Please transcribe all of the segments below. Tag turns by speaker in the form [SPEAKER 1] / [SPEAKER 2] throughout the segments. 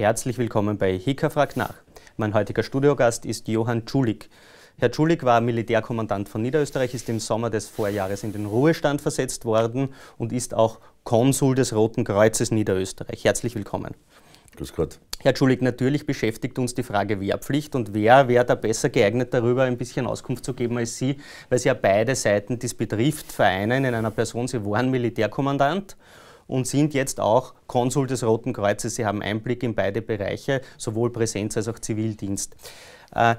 [SPEAKER 1] Herzlich willkommen bei Hika fragt nach. Mein heutiger Studiogast ist Johann Tschulik. Herr Tschulik war Militärkommandant von Niederösterreich, ist im Sommer des Vorjahres in den Ruhestand versetzt worden und ist auch Konsul des Roten Kreuzes Niederösterreich. Herzlich willkommen. Grüß Gott. Herr Tschulik, natürlich beschäftigt uns die Frage Wehrpflicht und wer wäre da besser geeignet, darüber ein bisschen Auskunft zu geben als Sie, weil Sie ja beide Seiten, die es betrifft, vereinen in einer Person. Sie waren Militärkommandant und sind jetzt auch Konsul des Roten Kreuzes. Sie haben Einblick in beide Bereiche, sowohl Präsenz als auch Zivildienst. Äh,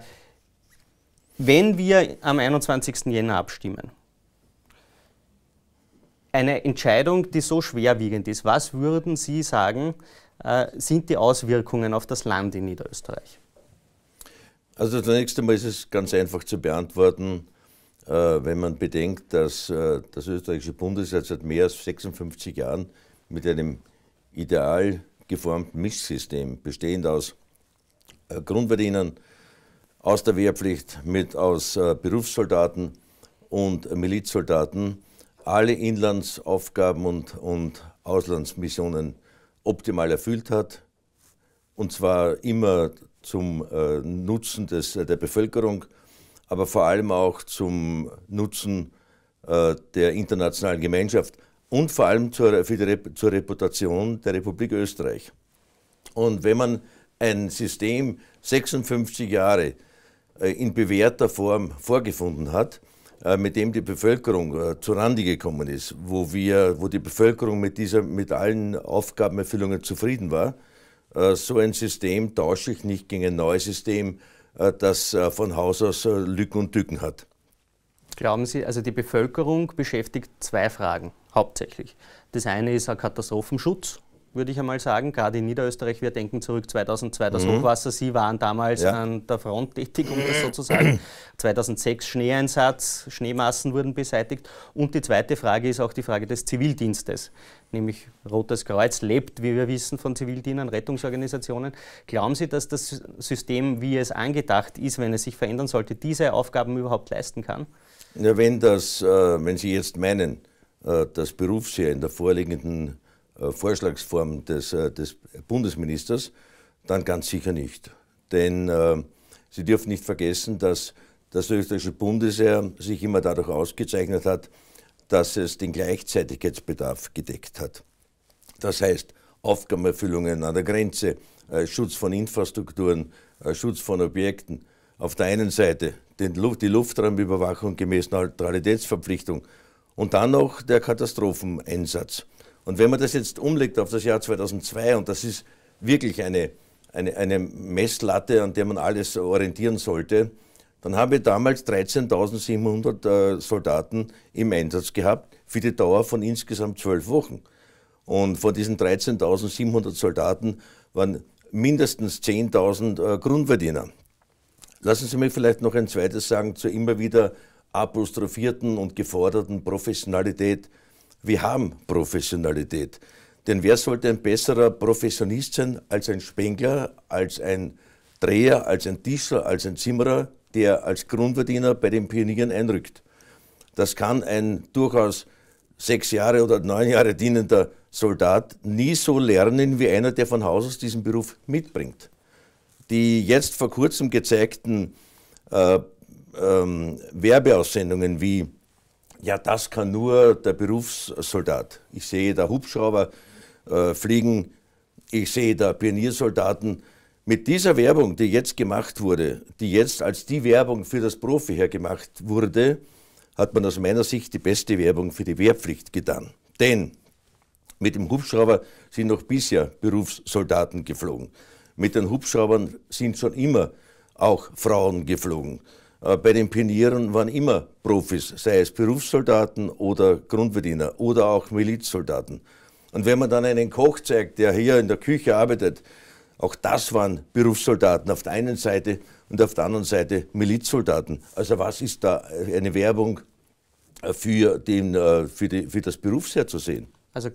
[SPEAKER 1] wenn wir am 21. Jänner abstimmen, eine Entscheidung, die so schwerwiegend ist, was würden Sie sagen, äh, sind die Auswirkungen auf das Land in Niederösterreich?
[SPEAKER 2] Also zunächst einmal ist es ganz einfach zu beantworten. Äh, wenn man bedenkt, dass äh, das österreichische Bundesheer seit mehr als 56 Jahren mit einem ideal geformten Mischsystem, bestehend aus äh, Grundverdienern, aus der Wehrpflicht, mit aus Berufssoldaten und Milizsoldaten, alle Inlandsaufgaben und, und Auslandsmissionen optimal erfüllt hat, und zwar immer zum Nutzen des, der Bevölkerung aber vor allem auch zum Nutzen äh, der internationalen Gemeinschaft und vor allem zur, für die zur Reputation der Republik Österreich. Und wenn man ein System 56 Jahre äh, in bewährter Form vorgefunden hat, äh, mit dem die Bevölkerung äh, zurande gekommen ist, wo, wir, wo die Bevölkerung mit, dieser, mit allen Aufgabenerfüllungen zufrieden war, so ein System tausche ich nicht gegen ein neues System, äh, das äh, von Haus aus äh, Lücken und Tücken hat. Glauben Sie, also die Bevölkerung beschäftigt
[SPEAKER 1] zwei Fragen hauptsächlich. Das eine ist ein Katastrophenschutz würde ich einmal sagen, gerade in Niederösterreich, wir denken zurück 2002, das mhm. Hochwasser, Sie waren damals ja. an der Front tätig, um das sozusagen, 2006 Schneeeinsatz, Schneemassen wurden beseitigt und die zweite Frage ist auch die Frage des Zivildienstes, nämlich Rotes Kreuz lebt, wie wir wissen, von Zivildienern, Rettungsorganisationen. Glauben Sie, dass das System, wie es angedacht ist, wenn es sich verändern sollte, diese Aufgaben überhaupt leisten kann?
[SPEAKER 2] Ja, wenn, das, äh, wenn Sie jetzt meinen, äh, das Berufsheer in der vorliegenden äh, Vorschlagsform des, äh, des Bundesministers, dann ganz sicher nicht. Denn äh, Sie dürfen nicht vergessen, dass das österreichische Bundesheer sich immer dadurch ausgezeichnet hat, dass es den Gleichzeitigkeitsbedarf gedeckt hat. Das heißt, Aufgabenerfüllungen an der Grenze, äh, Schutz von Infrastrukturen, äh, Schutz von Objekten. Auf der einen Seite Luft, die Luftraumüberwachung gemäß Neutralitätsverpflichtung und dann noch der Katastropheneinsatz. Und wenn man das jetzt umlegt auf das Jahr 2002, und das ist wirklich eine, eine, eine Messlatte, an der man alles orientieren sollte, dann haben wir damals 13.700 äh, Soldaten im Einsatz gehabt für die Dauer von insgesamt zwölf Wochen. Und von diesen 13.700 Soldaten waren mindestens 10.000 äh, Grundverdiener. Lassen Sie mich vielleicht noch ein zweites sagen zur immer wieder apostrophierten und geforderten Professionalität wir haben Professionalität. Denn wer sollte ein besserer Professionist sein als ein Spengler, als ein Dreher, als ein Tischler, als ein Zimmerer, der als Grundverdiener bei den Pionieren einrückt? Das kann ein durchaus sechs Jahre oder neun Jahre dienender Soldat nie so lernen wie einer, der von Haus aus diesen Beruf mitbringt. Die jetzt vor kurzem gezeigten äh, ähm, Werbeaussendungen wie ja, das kann nur der Berufssoldat. Ich sehe da Hubschrauber äh, fliegen, ich sehe da Pioniersoldaten. Mit dieser Werbung, die jetzt gemacht wurde, die jetzt als die Werbung für das Profi hergemacht wurde, hat man aus meiner Sicht die beste Werbung für die Wehrpflicht getan. Denn mit dem Hubschrauber sind noch bisher Berufssoldaten geflogen. Mit den Hubschraubern sind schon immer auch Frauen geflogen. Äh, bei den Pionieren waren immer Profis, sei es Berufssoldaten oder Grundverdiener oder auch Milizsoldaten. Und wenn man dann einen Koch zeigt, der hier in der Küche arbeitet, auch das waren Berufssoldaten auf der einen Seite und auf der anderen Seite Milizsoldaten. Also was ist da äh, eine Werbung äh, für, den, für, die, für das Berufsheer zu sehen?
[SPEAKER 1] Also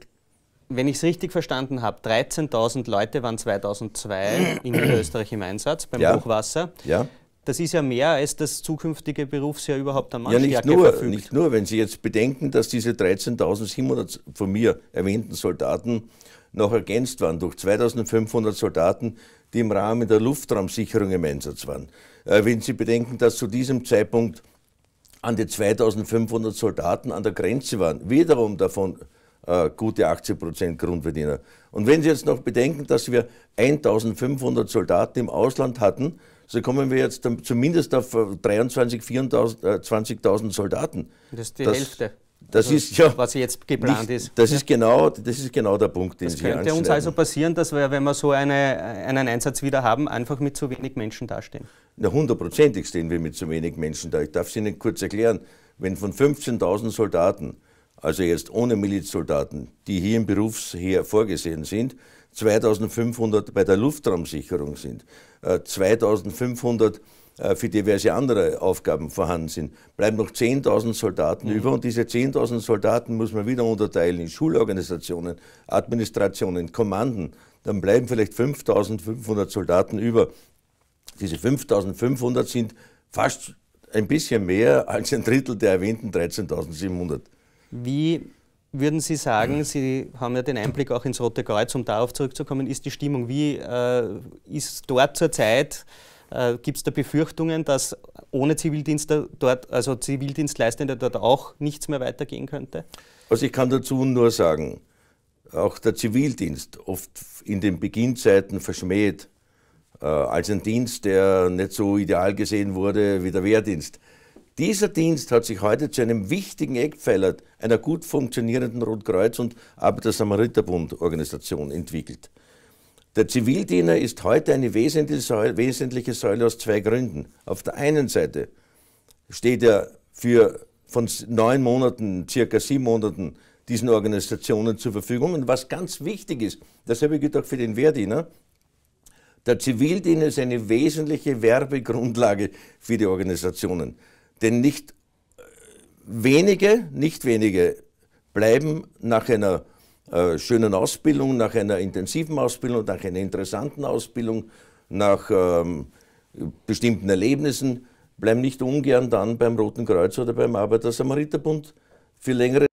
[SPEAKER 1] wenn ich es richtig verstanden habe, 13.000 Leute waren 2002 in Österreich im Einsatz beim ja. Hochwasser. Ja das ist ja mehr, als das zukünftige Berufsjahr überhaupt am Anstärke Ja, nicht nur, nicht
[SPEAKER 2] nur, wenn Sie jetzt bedenken, dass diese 13.700 von mir erwähnten Soldaten noch ergänzt waren durch 2.500 Soldaten, die im Rahmen der Luftraumsicherung im Einsatz waren. Äh, wenn Sie bedenken, dass zu diesem Zeitpunkt an die 2.500 Soldaten an der Grenze waren, wiederum davon äh, gute 80 Grundverdiener. Und wenn Sie jetzt noch bedenken, dass wir 1500 Soldaten im Ausland hatten, so kommen wir jetzt zumindest auf 23.000, 24.000 20.000 Soldaten. Das ist die das, Hälfte. Das also, ist ja was jetzt geplant nicht, ist. Das ist genau, das ist genau der Punkt, den das Sie Das könnte uns also
[SPEAKER 1] passieren, dass wir, wenn wir so eine, einen Einsatz wieder haben, einfach mit zu wenig Menschen dastehen.
[SPEAKER 2] Na hundertprozentig stehen wir mit zu wenig Menschen da. Ich darf es Ihnen kurz erklären. Wenn von 15.000 Soldaten also jetzt ohne Milizsoldaten, die hier im Berufsheer vorgesehen sind, 2500 bei der Luftraumsicherung sind, 2500 äh, äh, für diverse andere Aufgaben vorhanden sind, bleiben noch 10.000 Soldaten mhm. über und diese 10.000 Soldaten muss man wieder unterteilen in Schulorganisationen, Administrationen, Kommanden. Dann bleiben vielleicht 5.500 Soldaten über. Diese 5.500 sind fast ein bisschen mehr als ein Drittel der erwähnten 13.700.
[SPEAKER 1] Wie würden Sie sagen, Sie haben ja den Einblick auch ins Rote Kreuz, um darauf zurückzukommen, ist die Stimmung, wie äh, ist dort zurzeit, äh, gibt es da Befürchtungen, dass ohne Zivildienste dort, also Zivildienstleistende dort auch nichts mehr weitergehen könnte?
[SPEAKER 2] Also ich kann dazu nur sagen, auch der Zivildienst, oft in den Beginnzeiten verschmäht, äh, als ein Dienst, der nicht so ideal gesehen wurde wie der Wehrdienst. Dieser Dienst hat sich heute zu einem wichtigen Eckpfeiler einer gut funktionierenden Rotkreuz- und arbeiter bund organisation entwickelt. Der Zivildiener ist heute eine wesentliche Säule aus zwei Gründen. Auf der einen Seite steht er für von neun Monaten, circa sieben Monaten, diesen Organisationen zur Verfügung. Und was ganz wichtig ist, dasselbe gilt auch für den Wehrdiener, der Zivildiener ist eine wesentliche Werbegrundlage für die Organisationen. Denn nicht äh, wenige, nicht wenige bleiben nach einer äh, schönen Ausbildung, nach einer intensiven Ausbildung, nach einer interessanten Ausbildung, nach ähm, bestimmten Erlebnissen, bleiben nicht ungern dann beim Roten Kreuz oder beim Arbeiter-Samariterbund für längere